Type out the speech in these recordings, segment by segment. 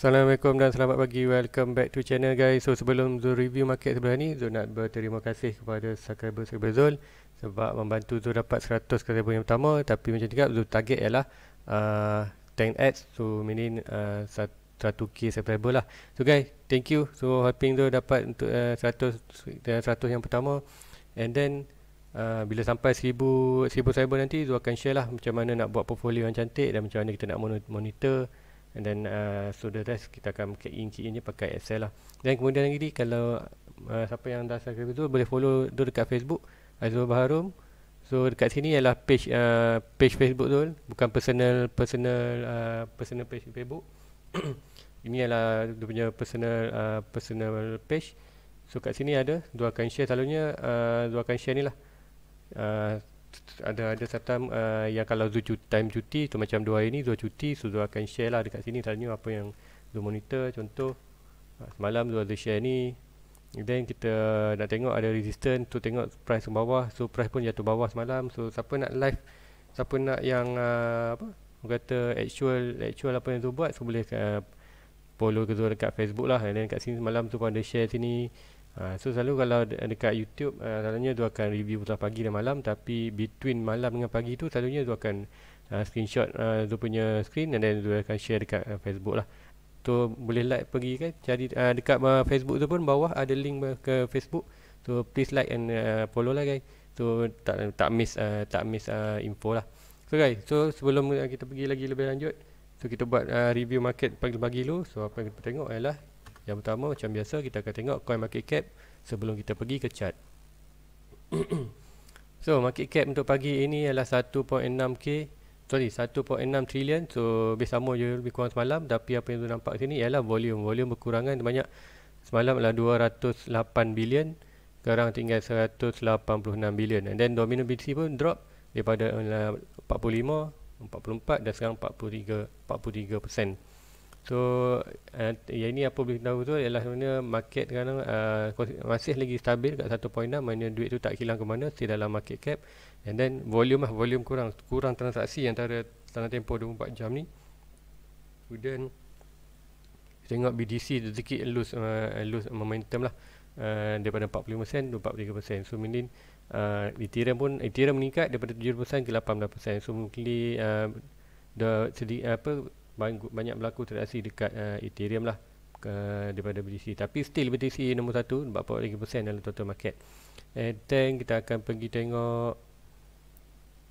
Assalamualaikum dan selamat pagi. Welcome back to channel guys. So sebelum Zul review market sebelah ni, Zul nak berterima kasih kepada subscriber-subscriber Zul sebab membantu Zul dapat 100 kali yang pertama. Tapi macam cakap, Zul target ialah uh, 10 ads. So meaning uh, 100k subscriber lah. So guys, thank you. So helping Zul dapat untuk uh, 100, 100 eh, yang pertama. And then Uh, bila sampai 1000 1000 cyber nanti Zul akan share lah macam mana nak buat portfolio yang cantik dan macam mana kita nak monitor and then uh, so the rest kita akan key in key pakai Excel lah dan kemudian lagi ni kalau uh, siapa yang dah subscribe tu boleh follow tu dekat Facebook Azul Baharum so dekat sini ialah page uh, page Facebook tu bukan personal personal uh, personal page Facebook ini ialah dia punya personal uh, personal page so kat sini ada dua akan share selalunya uh, dua akan share ni lah uh, ada ada satu uh, yang kalau Zul time cuti tu macam dua hari ni Zul cuti so Zul akan share lah dekat sini tanya apa yang Zul monitor contoh ah, semalam Zul ada share ni then kita nak tengok ada resistance tu tengok price ke bawah so price pun jatuh bawah semalam so siapa nak live siapa nak yang uh, apa kata actual actual apa yang Zul buat so boleh uh, follow ke Zul dekat Facebook lah and then kat sini semalam tu pun ada share sini Ah, so selalu kalau dekat YouTube uh, selalunya dia akan review putar pagi dan malam tapi between malam dengan pagi tu selalunya dia akan uh, screenshot uh, punya screen dan dia akan share dekat uh, Facebook lah tu so, boleh like pergi kan cari uh, dekat uh, Facebook tu pun bawah ada link ke Facebook so please like and uh, follow lah guys so tak tak miss uh, tak miss uh, info lah so guys so sebelum kita pergi lagi lebih lanjut so kita buat uh, review market pagi-pagi dulu so apa yang kita tengok ialah yang pertama macam biasa kita akan tengok coin market cap sebelum kita pergi ke chart. so market cap untuk pagi ini ialah 1.6k sorry 1.6 trillion so lebih sama je lebih kurang semalam tapi apa yang tu nampak sini ialah volume volume berkurangan banyak semalam adalah 208 billion, sekarang tinggal 186 bilion and then dominant BTC pun drop daripada 45 uh, 44 dan sekarang 43 43 So uh, yang ini apa boleh tahu tu ialah sebenarnya market sekarang uh, masih lagi stabil kat 1.6 lah. maknanya duit tu tak hilang ke mana still dalam market cap and then volume lah volume kurang kurang transaksi antara dalam tempoh 24 jam ni kemudian tengok BDC tu sedikit lose, uh, lose momentum lah uh, daripada 45% ke 43% so meaning uh, Ethereum pun Ethereum meningkat daripada 7% ke 18% so mungkin uh, the, sedi, apa banyak berlaku transaksi dekat uh, Ethereum lah uh, daripada BTC tapi still BTC nombor satu lagi persen dalam total market and then kita akan pergi tengok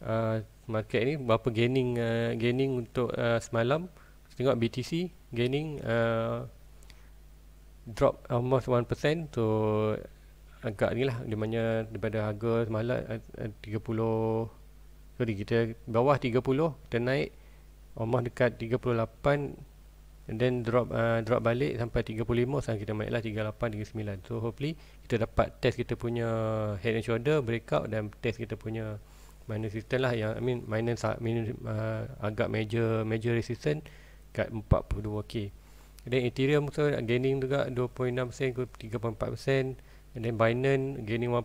uh, market ni berapa gaining uh, gaining untuk uh, semalam tengok BTC gaining uh, drop almost 1% so agak ni lah dimana daripada harga semalam uh, 30 sorry kita bawah 30 kita naik Omoh dekat 38 and then drop uh, drop balik sampai 35 sampai kita naiklah 38 39. So hopefully kita dapat test kita punya head and shoulder breakout dan test kita punya minor resistance lah yang I mean minor, minor uh, agak major major resistance kat 42k. Then Ethereum tu gaining juga 2.6% ke 3.4% and then Binance gaining 1%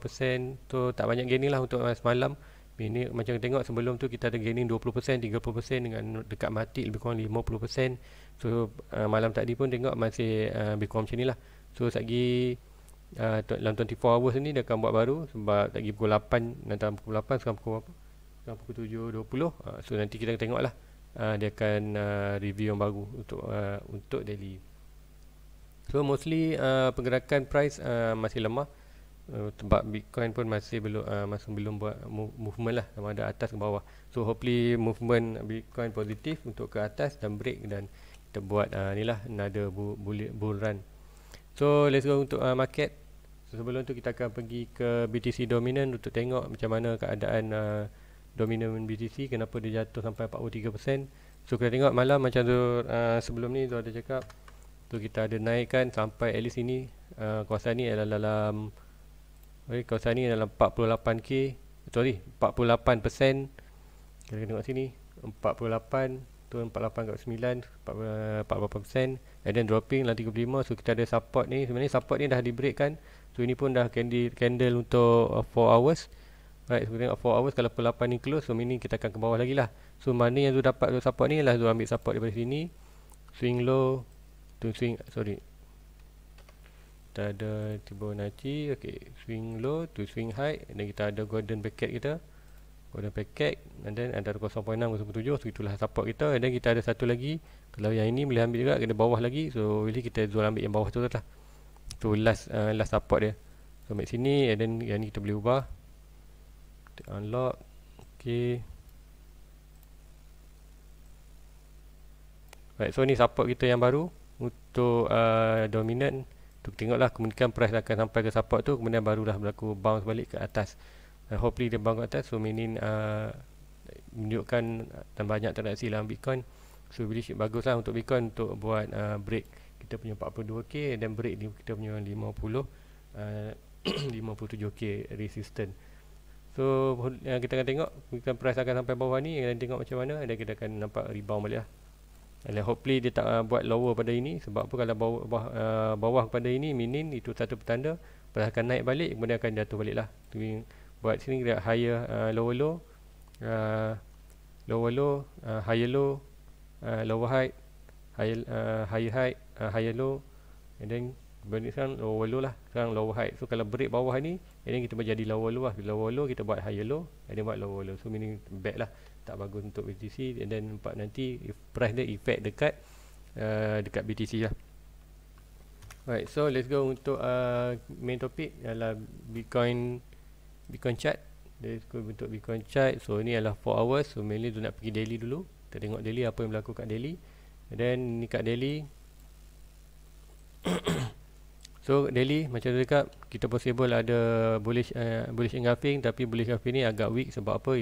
so, tak banyak gaining lah untuk uh, semalam. Uh, ini macam tengok sebelum tu kita ada gaining 20% 30% dengan dekat mati lebih kurang 50% so uh, malam tadi pun tengok masih uh, lebih kurang macam ni lah so sekejap uh, dalam 24 hours ni dia akan buat baru sebab tadi pukul 8 nanti pukul 8 sekarang pukul apa sekarang pukul 7.20 uh, so nanti kita tengok lah uh, dia akan uh, review yang baru untuk uh, untuk daily so mostly uh, pergerakan price uh, masih lemah uh, Bitcoin pun masih belum uh, masih belum buat movement lah sama ada atas ke bawah. So hopefully movement Bitcoin positif untuk ke atas dan break dan kita buat uh, inilah nada bull run. So let's go untuk uh, market. So, sebelum tu kita akan pergi ke BTC dominant untuk tengok macam mana keadaan uh, dominant BTC kenapa dia jatuh sampai 43%. So kita tengok malam macam tu uh, sebelum ni tu ada cakap tu kita ada naikkan sampai at least ini uh, kawasan ni adalah dalam okay, kawasan ni dalam 48k sorry 48% kita tengok sini 48 turun 48 kat 9 48% and then dropping lah 35 so kita ada support ni sebenarnya support ni dah di break kan so ini pun dah candle, candle untuk 4 uh, hours right so kita tengok 4 hours kalau 48 ni close so ini kita akan ke bawah lagi lah so mana yang tu dapat support ni lah tu ambil support daripada sini swing low tu swing sorry kita ada Fibonacci okey swing low to swing high dan kita ada golden bracket kita golden bracket and then ada 0.6 0.7 so itulah support kita dan kita ada satu lagi kalau yang ini boleh ambil juga kena bawah lagi so really kita jual ambil yang bawah tu lah tu last uh, last support dia so make sini and then yang ni kita boleh ubah kita unlock okey Right, so ni support kita yang baru untuk uh, dominant tu tengoklah kemudian price akan sampai ke support tu kemudian barulah berlaku bounce balik ke atas uh, hopefully dia bounce ke atas so meaning uh, menunjukkan dan banyak transaksi dalam bitcoin so bullish bagus lah untuk bitcoin untuk buat uh, break kita punya 42k dan break ni kita punya 50 uh, 57k resistance So yang kita akan tengok kita price akan sampai bawah ni dan tengok macam mana dan kita akan nampak rebound balik lah. Jadi, hopefully dia tak uh, buat lower pada ini sebab apa kalau bawah, bawah, uh, bawah pada ini minin itu satu petanda pada akan naik balik kemudian akan jatuh balik lah buat sini dia higher uh, lower low uh, lower low uh, higher low uh, lower high higher, uh, higher high uh, higher low and then benda sekarang lower low lah sekarang lower high so kalau break bawah ni ini kita boleh jadi lower low lah lower low kita buat higher low and then buat lower low so meaning back lah tak bagus untuk BTC and then nampak nanti if price dia effect dekat uh, dekat BTC lah Alright, so let's go untuk uh, main topic ialah Bitcoin Bitcoin chart Let's go untuk Bitcoin chart So, ni adalah 4 hours So, mainly tu nak pergi daily dulu Kita tengok daily apa yang berlaku kat daily And then, ni kat daily So, daily macam tu cakap Kita possible ada bullish, uh, bullish engulfing Tapi bullish engulfing ni agak weak Sebab apa?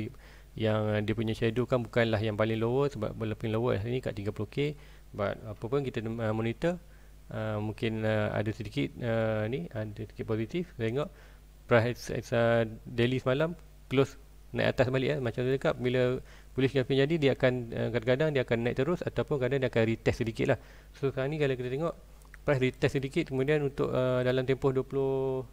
yang uh, dia punya shadow kan bukanlah yang paling lower sebab boleh paling lower ni kat 30k but apa pun kita uh, monitor uh, mungkin uh, ada sedikit uh, ni ada sedikit positif tengok price uh, daily semalam close naik atas balik eh. macam tu dekat bila bullish gap jadi dia akan kadang-kadang uh, dia akan naik terus ataupun kadang dia akan retest sedikit lah so sekarang ni kalau kita tengok price retest sedikit kemudian untuk uh, dalam tempoh 20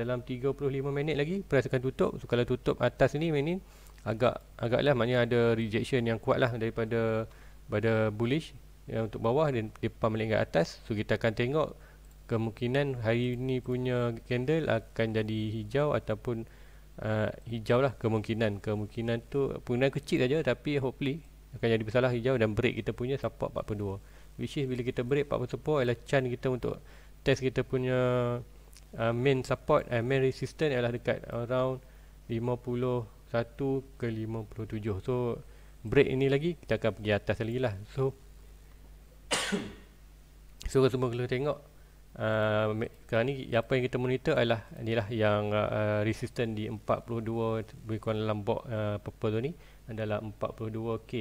dalam 35 minit lagi price akan tutup so kalau tutup atas ni meaning agak agaklah maknanya ada rejection yang kuat lah daripada pada bullish yang untuk bawah dan depan balik ke atas so kita akan tengok kemungkinan hari ini punya candle akan jadi hijau ataupun uh, hijau lah kemungkinan kemungkinan tu kemungkinan kecil saja tapi hopefully akan jadi besarlah hijau dan break kita punya support 42 which is bila kita break 42 adalah chance kita untuk test kita punya uh, main support uh, main resistance adalah dekat around 50 1 ke 57 so break ini lagi kita akan pergi atas lagi lah so so semua kalau tengok uh, sekarang ni apa yang kita monitor adalah inilah yang uh, ah, resistance di 42 lebih kurang dalam box uh, purple tu ni adalah 42k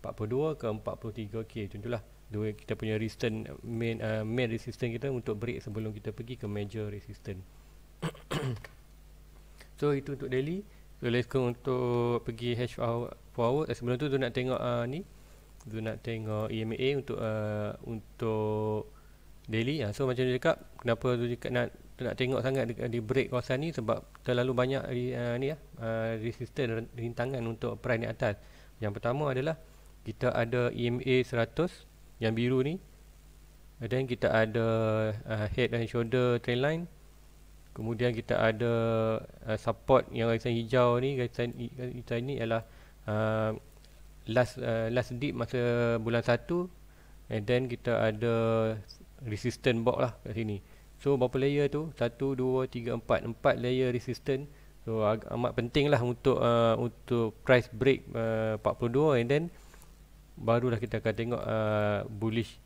42 ke 43k contohlah dua kita punya resistance main uh, main resistance kita untuk break sebelum kita pergi ke major resistance so itu untuk daily Relaiskan untuk pergi H4. eh, Sebelum tu tu nak tengok uh, ni Tu nak tengok EMA untuk uh, untuk daily ha, So macam dia cakap Kenapa tu cakap nak tu nak tengok sangat di, di break kawasan ni Sebab terlalu banyak uh, ni ya uh, Resisten rintangan untuk price ni atas Yang pertama adalah Kita ada EMA 100 Yang biru ni Dan kita ada uh, head and shoulder trend line kemudian kita ada uh, support yang garisan hijau ni garisan, garisan hijau ni ialah uh, last uh, last dip masa bulan 1 and then kita ada resistance box lah kat sini so berapa layer tu 1 2 3 4 empat layer resistance so amat penting lah untuk uh, untuk price break uh, 42 and then barulah kita akan tengok uh, bullish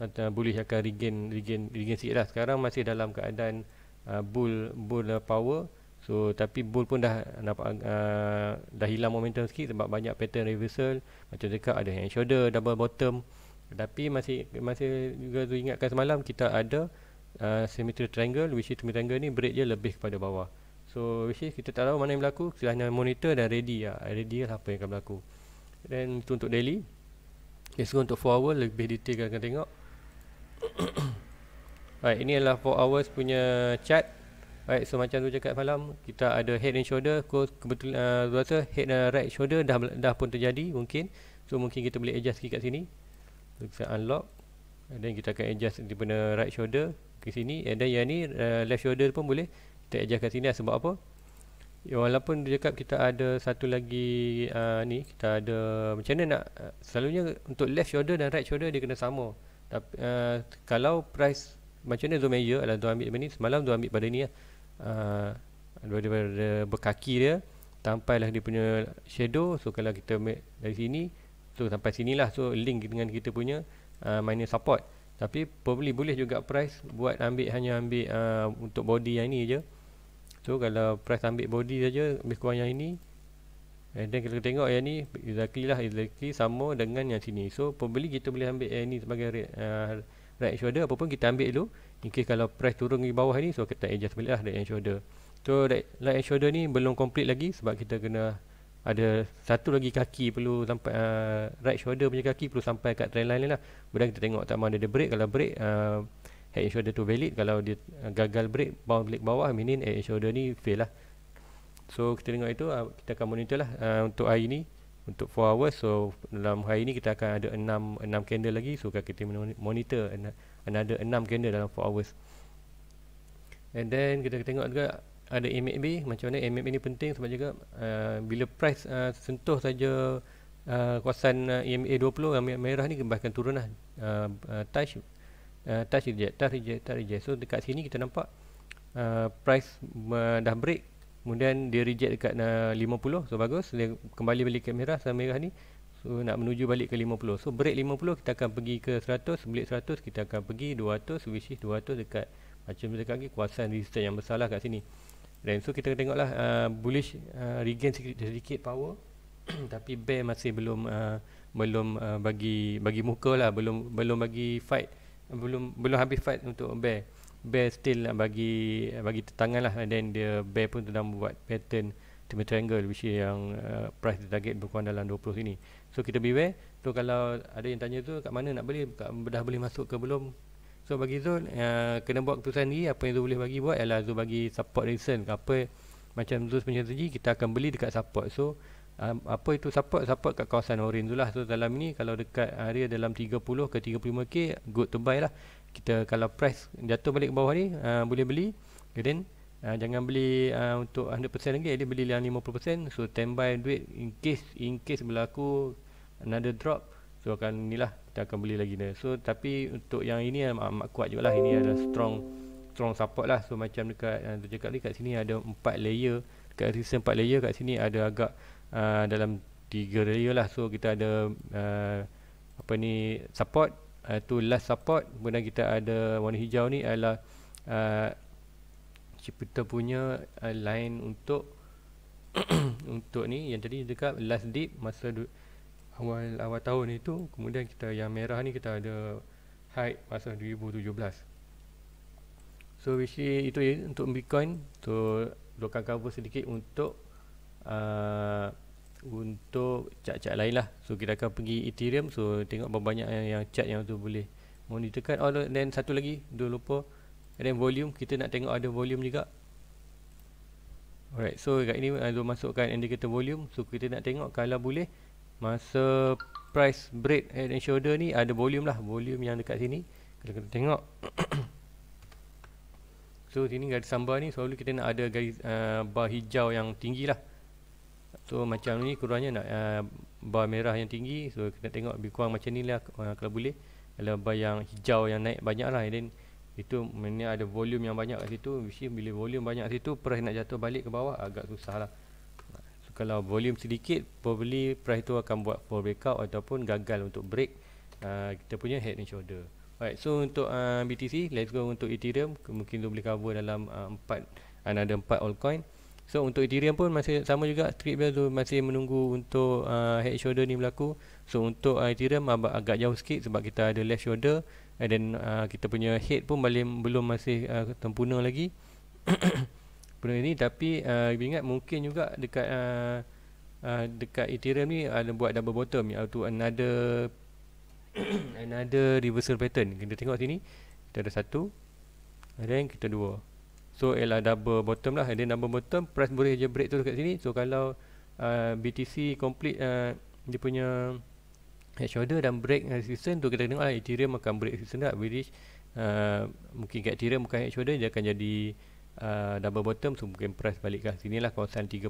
atau bullish akan regain regain regain sikit lah. sekarang masih dalam keadaan Uh, bull bull uh, power so tapi bull pun dah nampak uh, dah hilang momentum sikit sebab banyak pattern reversal macam dekat ada yang shoulder double bottom tapi masih masih juga tu ingatkan semalam kita ada uh, symmetry triangle which is symmetry triangle ni break dia lebih kepada bawah so which is kita tak tahu mana yang berlaku kita hanya monitor dan ready ya ready lah apa yang akan berlaku then untuk daily Okay, so untuk 4 hour lebih detail kita akan tengok Baik ini adalah 4 hours punya chart. Baik so macam tu cakap malam, kita ada head and shoulder, kebetulan uh, eh, rasa head dan right shoulder dah dah pun terjadi mungkin. So mungkin kita boleh adjust sikit kat sini. So, kita unlock and then kita akan adjust di benda right shoulder ke sini and then yang ni uh, left shoulder pun boleh kita adjust kat sini lah, sebab apa? Ya, walaupun dia cakap kita ada satu lagi uh, ni, kita ada macam mana nak selalunya untuk left shoulder dan right shoulder dia kena sama. Tapi uh, kalau price macam mana zoom major adalah tuan ambil benda ni semalam tuan ambil pada ni lah uh, daripada berkaki dia sampailah dia punya shadow so kalau kita make dari sini so sampai sini lah so link dengan kita punya uh, minor support tapi probably boleh juga price buat ambil hanya ambil uh, untuk body yang ni je so kalau price ambil body saja lebih kurang yang ini and then kalau kita tengok yang ni exactly lah exactly sama dengan yang sini so pembeli kita boleh ambil yang ni sebagai rate uh, right shoulder apa pun kita ambil dulu in case kalau price turun di bawah ni so kita adjust balik lah right shoulder so right, right shoulder ni belum complete lagi sebab kita kena ada satu lagi kaki perlu sampai uh, right shoulder punya kaki perlu sampai kat trend line ni lah kemudian kita tengok tak mana dia break kalau break uh, head and shoulder tu valid kalau dia uh, gagal break bawah balik bawah meaning head and shoulder ni fail lah so kita tengok itu uh, kita akan monitor lah uh, untuk hari ni untuk 4 hours so dalam hari ini kita akan ada 6 6 candle lagi so kita monitor another 6 candle dalam 4 hours and then kita tengok juga ada MACD macam mana MACD ni penting sebab juga uh, bila price uh, sentuh saja uh, kawasan uh, EMA 20 yang merah ni bahkan turunlah uh, uh, touch uh, touch reject touch reject touch reject so dekat sini kita nampak uh, price uh, dah break kemudian dia reject dekat uh, 50 so bagus dia kembali balik ke merah sama merah ni so nak menuju balik ke 50 so break 50 kita akan pergi ke 100 break 100 kita akan pergi 200 which is 200 dekat macam dekat lagi kuasaan resistance yang besar lah kat sini dan so kita tengok lah uh, bullish uh, regain sedikit, sedikit power tapi bear masih belum uh, belum uh, bagi bagi muka lah belum belum bagi fight belum belum habis fight untuk bear bear still bagi bagi tetangan lah and then dia bear pun sedang buat pattern timber triangle which is yang uh, price target berkurang dalam 20 sini so kita beware so kalau ada yang tanya tu kat mana nak beli dah boleh masuk ke belum so bagi Zul uh, kena buat keputusan ni apa yang Zul boleh bagi buat ialah Zul bagi support reason. apa macam Zul punya strategi kita akan beli dekat support so um, apa itu support support kat kawasan orange tu lah so dalam ni kalau dekat area dalam 30 ke 35k good to buy lah kita kalau price jatuh balik ke bawah ni uh, boleh beli kemudian uh, ah, jangan beli uh, untuk 100% lagi jadi beli yang 50% so stand by duit in case in case berlaku another drop so akan inilah kita akan beli lagi dia so tapi untuk yang ini amat kuat juga lah ini ada strong strong support lah so macam dekat yang tu cakap ni sini ada empat layer dekat resistance empat layer kat sini ada agak uh, dalam tiga layer lah so kita ada uh, apa ni support itu uh, last support kemudian kita ada warna hijau ni adalah uh, cipta punya uh, line untuk untuk ni yang tadi dekat last dip masa awal awal tahun itu kemudian kita yang merah ni kita ada high masa 2017 so which itu untuk bitcoin so lokan cover sedikit untuk uh, untuk cat-cat lain lah so kita akan pergi ethereum so tengok berapa banyak yang, yang cat yang tu boleh monitorkan oh then satu lagi dua lupa and then volume kita nak tengok ada volume juga alright so kat ini Azul uh, masukkan indicator volume so kita nak tengok kalau boleh masa price break head and shoulder ni ada volume lah volume yang dekat sini kita tengok so sini garis sambar ni selalu kita nak ada garis uh, bar hijau yang tinggi lah So macam ni kurangnya nak uh, bar merah yang tinggi So kita tengok lebih kurang macam ni lah uh, kalau boleh Kalau bar yang hijau yang naik banyak lah And then itu mana ada volume yang banyak kat situ Mesti bila volume banyak kat situ price nak jatuh balik ke bawah agak susah lah so, Kalau volume sedikit probably price tu akan buat full out Ataupun gagal untuk break uh, kita punya head and shoulder Alright, so untuk uh, BTC, let's go untuk Ethereum. Mungkin tu boleh cover dalam uh, empat, uh, ada empat altcoin. So untuk Ethereum pun masih sama juga trip dia tu masih menunggu untuk uh, head shoulder ni berlaku. So untuk uh, Ethereum agak, agak jauh sikit sebab kita ada left shoulder and then uh, kita punya head pun belum belum masih uh, sempurna lagi. Benda ini tapi uh, ingat mungkin juga dekat uh, uh, dekat Ethereum ni ada uh, buat double bottom atau another another reversal pattern. Kita tengok sini. Kita ada satu. ada yang kita dua. So ialah double bottom lah. Ada double bottom, price boleh je break tu dekat sini. So kalau uh, BTC complete uh, dia punya head shoulder dan break resistance tu kita tengok lah Ethereum akan break resistance tak. Which uh, mungkin kat Ethereum bukan head shoulder dia akan jadi uh, double bottom. So mungkin price balik kat sini lah kawasan 38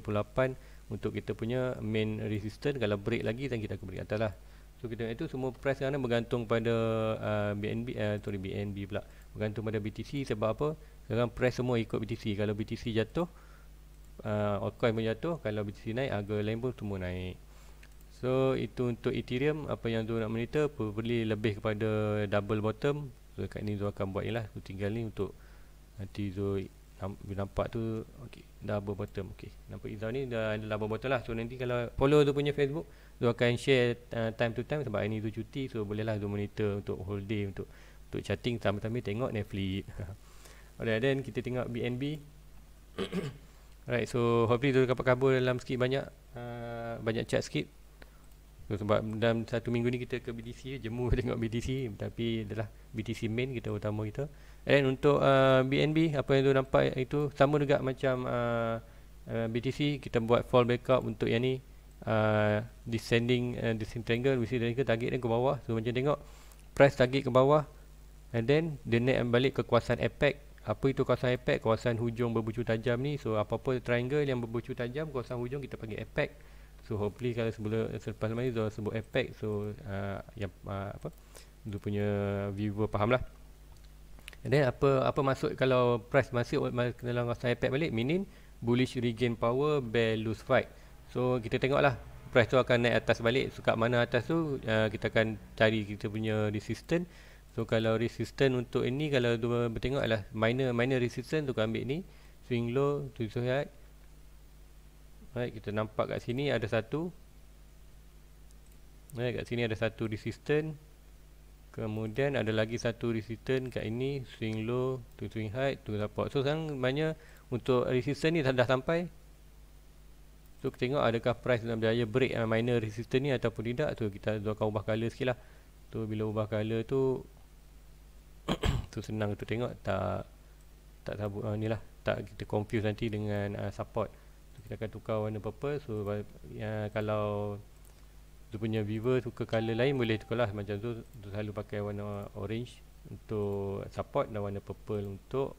untuk kita punya main resistance. Kalau break lagi dan kita akan break atas lah. So kita itu semua price sekarang bergantung pada uh, BNB, uh, sorry BNB pula bergantung pada BTC sebab apa sekarang price semua ikut BTC kalau BTC jatuh uh, altcoin pun jatuh kalau BTC naik harga lain pun semua naik so itu untuk Ethereum apa yang tu nak monitor perlu lebih kepada double bottom so kat ni tu akan buat ialah tu tinggal ni untuk nanti tu nampak tu okey double bottom okey nampak izau ni dah ada double bottom lah so nanti kalau follow tu punya Facebook tu akan share uh, time to time sebab ini tu cuti so bolehlah tu monitor untuk whole day untuk untuk chatting sama-sama tengok Netflix alright then kita tengok BNB alright so hopefully tu kapal kabur dalam sikit banyak uh, banyak chat sikit so, sebab dalam satu minggu ni kita ke BTC jemu tengok BTC tapi adalah BTC main kita utama kita and untuk uh, BNB apa yang tu nampak itu sama juga macam uh, uh BTC kita buat fall backup untuk yang ni uh, descending uh, descending triangle, triangle target dia ke bawah so macam tengok price target ke bawah and then dia naik balik ke kawasan apex apa itu kawasan apex kawasan hujung berbucu tajam ni so apa-apa triangle yang berbucu tajam kawasan hujung kita panggil apex so hopefully kalau sebelum selepas ni Zohar sebut apex so uh, yang uh, apa tu punya viewer faham lah and then apa apa maksud kalau price masih dalam kawasan apex balik minin bullish regain power bear lose fight so kita tengoklah price tu akan naik atas balik so mana atas tu uh, kita akan cari kita punya resistance So kalau resistance untuk ini kalau tu adalah minor minor resistance tu kau ambil ni swing low tu so high. Baik kita nampak kat sini ada satu. Baik kat sini ada satu resistance. Kemudian ada lagi satu resistance kat ini swing low tu swing high tu support. So sekarang maknanya untuk resistance ni dah, dah sampai. So kita tengok adakah price dalam berjaya break minor resistance ni ataupun tidak. So kita akan ubah color sikitlah. Tu bila ubah color tu tu senang tu tengok tak tak tahu uh, ni lah tak kita confuse nanti dengan uh, support so, kita akan tukar warna purple so uh, kalau tu punya viewer suka color lain boleh tukar lah macam tu tu selalu pakai warna orange untuk support dan warna purple untuk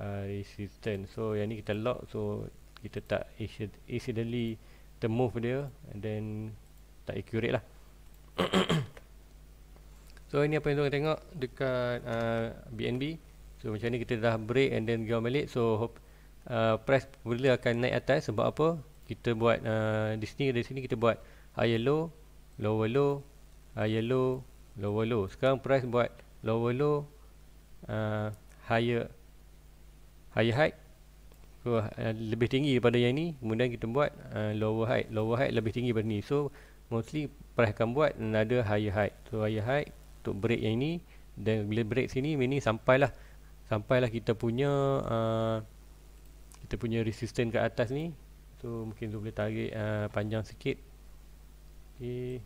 uh, resistance so yang ni kita lock so kita tak accidentally termove dia and then tak accurate lah So ini apa yang tuan tengok dekat uh, BNB. So macam ni kita dah break and then go balik. So hope uh, price bila akan naik atas sebab apa? Kita buat uh, di sini dari sini kita buat higher low, lower low, higher low, lower low. Sekarang price buat lower low, uh, higher higher high. So uh, lebih tinggi daripada yang ni, kemudian kita buat uh, lower high, lower high lebih tinggi daripada ni. So mostly price akan buat another higher high. So higher high untuk break yang ini dan bila break sini mini sampailah sampailah kita punya uh, kita punya resistance kat atas ni so mungkin tu boleh tarik uh, panjang sikit okey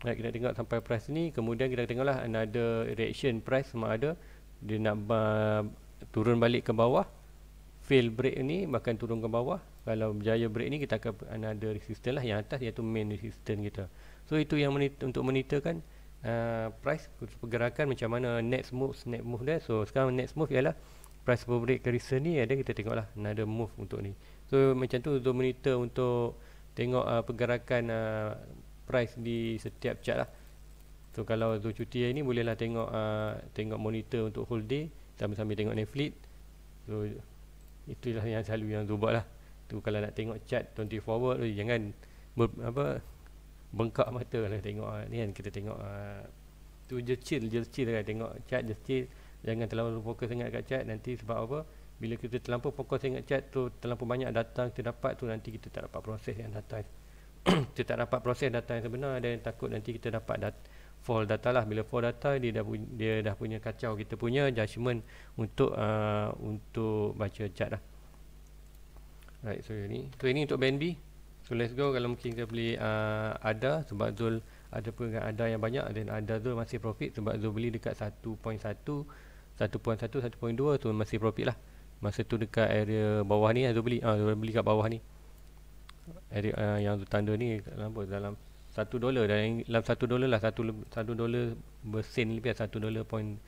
right, kita tengok sampai price ni kemudian kita tengoklah ada reaction price sama ada dia nak uh, turun balik ke bawah fail break ni makan turun ke bawah kalau berjaya break ni kita akan ada resistance lah yang atas iaitu main resistance kita So itu yang monitor, untuk monitorkan uh, price pergerakan macam mana next move, next move dia. So sekarang next move ialah price per break ke recent ni ada kita tengoklah ada move untuk ni. So macam tu untuk monitor untuk tengok uh, pergerakan uh, price di setiap chart lah. So kalau untuk cuti hari ni bolehlah tengok uh, tengok monitor untuk whole day sambil-sambil tengok Netflix. So itulah yang selalu yang Zubat lah. Tu kalau nak tengok chart 24 hour jangan ber, apa bengkak mata lah tengok ah, ni kan kita tengok ah, tu je chill je chill lah tengok chat je chill jangan terlalu fokus sangat kat chat nanti sebab apa bila kita terlampau fokus sangat chat tu terlampau banyak data kita dapat tu nanti kita tak dapat proses yang data kita tak dapat proses data yang sebenar dan takut nanti kita dapat dat fall data lah bila fall data dia dah dia dah punya kacau kita punya judgement untuk uh, untuk baca chat lah right so ini so ini untuk BNB So let's go kalau mungkin kita beli uh, ada sebab Zul ada pegang ada yang banyak dan ada tu masih profit sebab Zul beli dekat 1.1 1.1 1.2 tu masih profit lah. Masa tu dekat area bawah ni Zul beli ah uh, Zul beli kat bawah ni. Area uh, yang tanda ni nampak dalam 1 dolar dan dalam 1 dolar lah 1 satu dolar bersin lebih 1 dolar point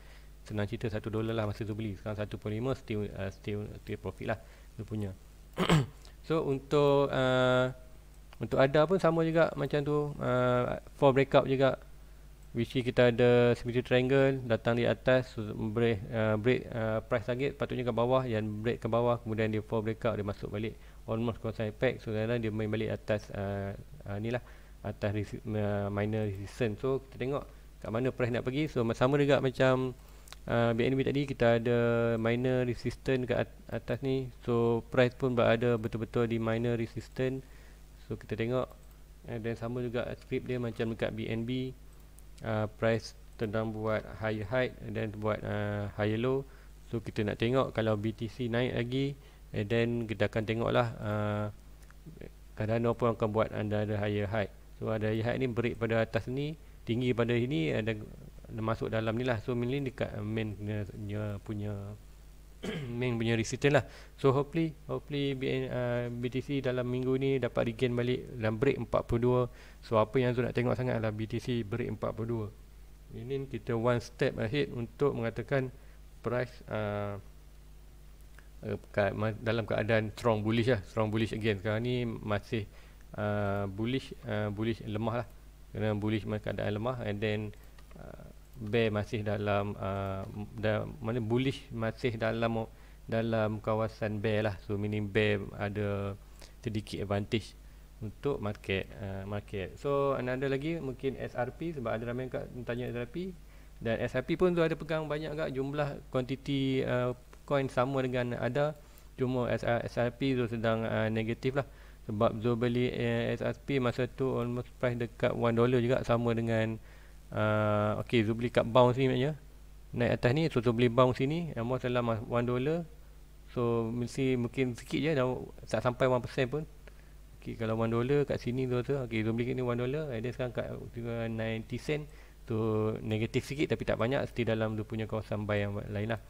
senang cerita 1 dolar lah masa tu beli sekarang 1.5 still, uh, still still profit lah dia punya so untuk uh, untuk ada pun sama juga macam tu. Uh, ah, for breakout juga. Which kita ada symmetry triangle datang di atas break uh, break uh, price target patutnya ke bawah dan break ke bawah kemudian dia for breakout dia masuk balik almost cross pack. so kadang dia main balik atas uh, uh, ni lah atas resi uh, minor resistance so kita tengok kat mana price nak pergi so sama juga macam uh, BNB tadi kita ada minor resistance kat atas ni so price pun berada betul-betul di minor resistance so kita tengok dan sama juga script dia macam dekat BNB uh, price sedang buat higher high dan buat uh, higher low so kita nak tengok kalau BTC naik lagi and then kita akan tengok lah kadang-kadang uh, pun akan buat anda ada higher high so ada higher high ni break pada atas ni tinggi pada ini ada masuk dalam ni lah so mainly dekat uh, main punya, punya, punya main punya resistance lah so hopefully hopefully BN, uh, BTC dalam minggu ni dapat regain balik dalam break 42 so apa yang tu nak tengok sangat adalah BTC break 42 ini kita one step ahead untuk mengatakan price uh, uh, dalam keadaan strong bullish lah strong bullish again sekarang ni masih uh, bullish uh, bullish lemah lah kerana bullish keadaan lemah and then uh, bear masih dalam uh, da, mana bullish masih dalam dalam kawasan bear lah so meaning bear ada sedikit advantage untuk market uh, market so ada lagi mungkin SRP sebab ada ramai kat tanya SRP dan SRP pun tu ada pegang banyak agak jumlah quantity uh, coin sama dengan ada cuma SR, SRP tu sedang uh, negatif lah sebab Zul beli uh, SRP masa tu almost price dekat 1 dollar juga sama dengan uh, ok so beli kat bounce ni maknanya naik atas ni so, so beli bounce ni yang most dalam 1 dollar so mesti mungkin sikit je dah, tak sampai 1% pun ok kalau 1 dollar kat sini tu, tu ok so beli kat ni 1 dollar ada sekarang kat 90 sen so negatif sikit tapi tak banyak mesti dalam tu punya kawasan buy yang lain lah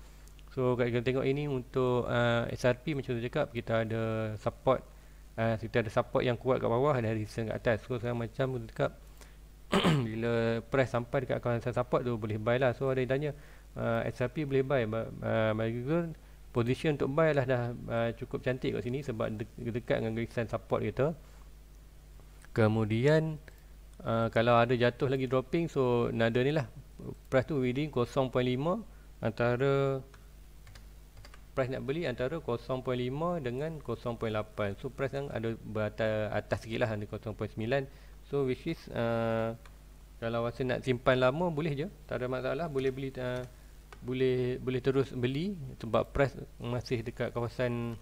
so kalau kita tengok ini untuk uh, SRP macam tu cakap kita ada support uh, kita ada support yang kuat kat bawah dan resistance kat atas so sekarang macam tu cakap bila price sampai dekat kawasan support tu boleh buy lah so ada yang tanya uh, SRP boleh buy uh, position untuk buy lah dah uh, cukup cantik kat sini sebab de- dekat dengan garisan support kita kemudian uh, kalau ada jatuh lagi dropping so nada ni lah price tu within 0.5 antara price nak beli antara 0.5 dengan 0.8 so price yang ada atas, atas sikit lah 0.9 so which is uh, kalau rasa nak simpan lama boleh je tak ada masalah boleh beli uh, boleh boleh terus beli sebab price masih dekat kawasan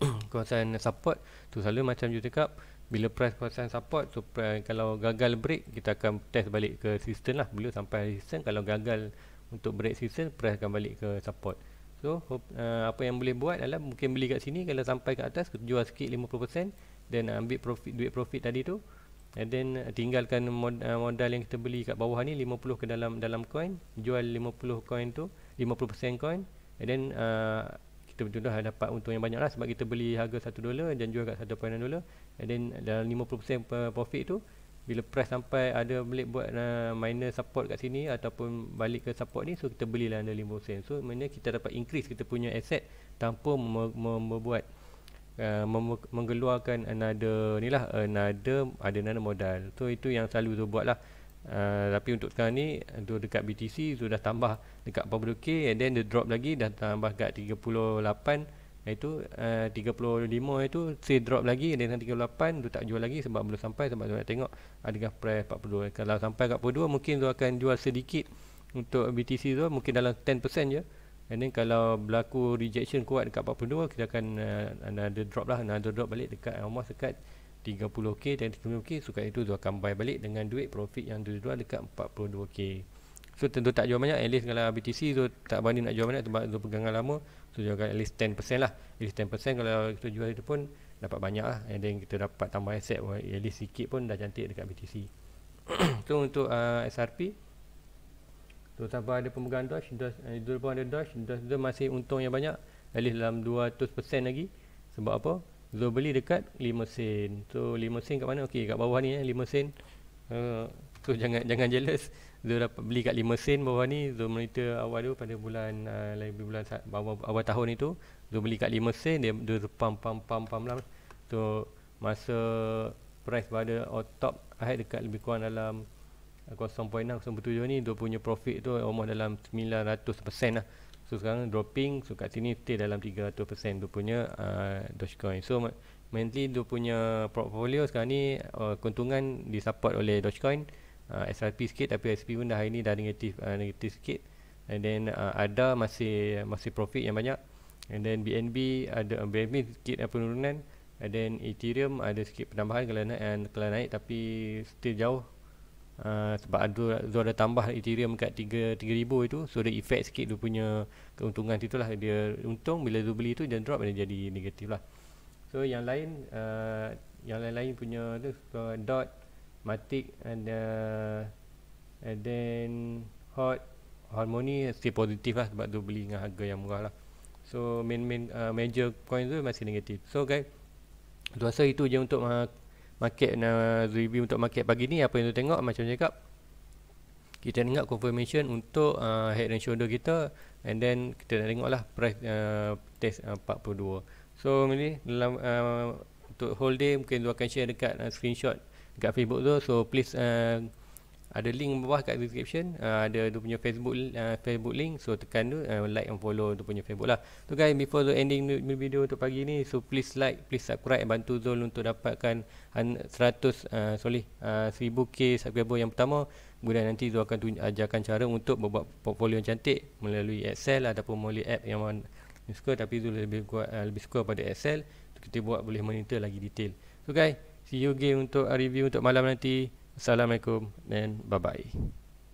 kawasan support tu selalu macam you cakap bila price kawasan support so price, kalau gagal break kita akan test balik ke system lah bila sampai resistance kalau gagal untuk break system price akan balik ke support so uh, apa yang boleh buat adalah mungkin beli kat sini kalau sampai ke atas jual sikit 50% dan ambil profit duit profit tadi tu and then eh, tinggalkan mod, uh, modal yang kita beli kat bawah ni 50 ke dalam dalam coin jual 50 coin tu 50% coin and then uh, kita betul-betul dah dapat untung yang banyak lah sebab kita beli harga 1 dolar dan jual kat 1.6 dolar and then dalam 50% profit tu bila price sampai ada balik buat uh, minor support kat sini ataupun balik ke support ni so kita belilah under 50 sen so maknanya kita dapat increase kita punya asset tanpa mem- mem- membuat uh, mem- mengeluarkan another ni lah another ada another modal so itu yang selalu tu buat lah uh, eh, tapi untuk sekarang ni tu dekat BTC tu dah tambah dekat 40k and then the drop lagi dah tambah dekat itu eh, uh, 35 itu Sale drop lagi Dengan 38 Itu tak jual lagi Sebab belum sampai Sebab saya tengok Adakah price 42 Kalau sampai 42 Mungkin tu akan jual sedikit Untuk BTC tu Mungkin dalam 10% je And then kalau berlaku rejection kuat dekat 42 kita akan uh, another drop lah another drop balik dekat almost dekat 30k dan 30k so itu tu akan buy balik dengan duit profit yang tu dua dekat 42k. So tentu tak jual banyak At least kalau BTC tu so, tak banding nak jual banyak Sebab tu pegangan lama So jualkan at least 10% lah At least 10% kalau kita jual itu pun Dapat banyak lah And then kita dapat tambah aset At least sikit pun dah cantik dekat BTC So untuk uh, SRP So siapa ada pemegang Doge Doge uh, pun ada Doge Doge tu masih untung yang banyak At least dalam 200% lagi Sebab apa So beli dekat 5 sen So 5 sen kat mana Okay kat bawah ni eh 5 sen uh, So jangan jangan jealous Zul dapat beli kat 5 sen bawah ni Zul monitor awal tu pada bulan uh, lebih bulan awal, awal tahun itu Zul beli kat 5 sen dia dia pam pam pam pam lah tu masa price pada oh, top ahead dekat lebih kurang dalam 0.6 0.7 ni dia punya profit tu almost dalam 900% lah so sekarang dropping so kat sini stay dalam 300% dia punya uh, Dogecoin so mainly dia punya portfolio sekarang ni uh, keuntungan disupport oleh Dogecoin uh, SRP sikit tapi SP pun dah hari ni dah negatif uh, negatif sikit and then uh, ada masih masih profit yang banyak and then BNB ada uh, BNB sikit uh, penurunan and then Ethereum ada sikit penambahan kalau naik and uh, kalau naik tapi still jauh uh, sebab ada Zul ada tambah Ethereum kat 3 3000 itu so dia effect sikit dia punya keuntungan situ lah dia untung bila dia beli tu dia drop dia jadi negatif lah so yang lain uh, yang lain-lain punya tu so, uh, dot matik and uh, and then hot harmony still positif lah sebab tu beli dengan harga yang murah lah so main main uh, major coin tu masih negatif so guys tu rasa itu je untuk uh, market uh, review untuk market pagi ni apa yang tu tengok macam ni cakap kita tengok confirmation untuk uh, head and shoulder kita and then kita nak tengok lah price uh, test uh, 42 so ni dalam uh, untuk whole day mungkin tu akan share dekat uh, screenshot dekat Facebook tu so please uh, ada link bawah kat description uh, ada tu punya Facebook uh, Facebook link so tekan tu uh, like and follow tu punya Facebook lah tu so, guys before the ending video untuk pagi ni so please like please subscribe bantu Zul untuk dapatkan 100 uh, sorry uh, 1000k subscriber yang pertama kemudian nanti Zul akan ajarkan cara untuk membuat portfolio yang cantik melalui Excel ataupun melalui app yang suka tapi Zul lebih, kuat, uh, lebih suka pada Excel kita buat boleh monitor lagi detail so guys See you again untuk review untuk malam nanti. Assalamualaikum and bye-bye.